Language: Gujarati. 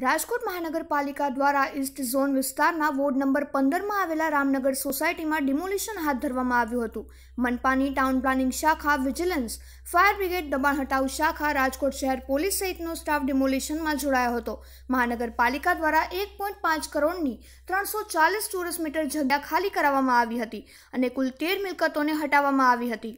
રાજકોટ મહાનગરપાલિકા દ્વારા ઇસ્ટ ઝોન વિસ્તારના વોર્ડ નંબર પંદરમાં આવેલા રામનગર સોસાયટીમાં ડિમોલિશન હાથ ધરવામાં આવ્યું હતું મનપાની ટાઉન પ્લાનિંગ શાખા વિજિલન્સ ફાયર બ્રિગેડ દબાણ હટાવ શાખા રાજકોટ શહેર પોલીસ સહિતનો સ્ટાફ ડિમોલિશનમાં જોડાયો હતો મહાનગરપાલિકા દ્વારા એક પોઈન્ટ પાંચ કરોડની ત્રણસો ચાલીસ ચોરસ મીટર જગ્યા ખાલી કરાવવામાં આવી હતી અને કુલ તેર મિલકતોને હટાવવામાં આવી હતી